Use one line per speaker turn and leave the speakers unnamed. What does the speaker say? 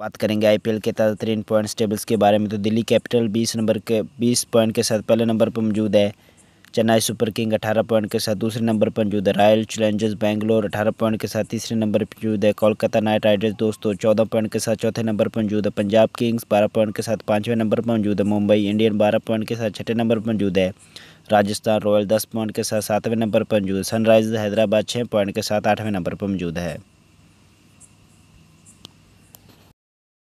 बात करेंगे आईपीएल के ताज़ा तरीन पॉइंट्स टेबल्स के बारे में तो दिल्ली कैपिटल 20 नंबर के 20 पॉइंट के साथ पहले नंबर पर मौजूद है चेन्नई सुपर किंग 18 पॉइंट के साथ दूसरे नंबर पर मौजूद है रॉयल चैलेंजर्स बैंगलोर 18 पॉइंट के साथ तीसरे नंबर पर मौजूद है कोलकाता नाइट राइडर्स दोस्तों चौदह पॉइंट के साथ चौथे नंबर पर मौजूद है पंजाब किंग्स बारह पॉइंट के साथ पाँचवें नंबर पर मौजूद है मुंबई इंडियन बारह पॉइंट के साथ छठे नंबर पर मौजूद है राजस्थान रॉयल दस पॉइंट के साथ सातवें नंबर पर मौजूद सनराइजर्स हैदराबाद छः पॉइंट के साथ आठवें नंबर पर मौजूद है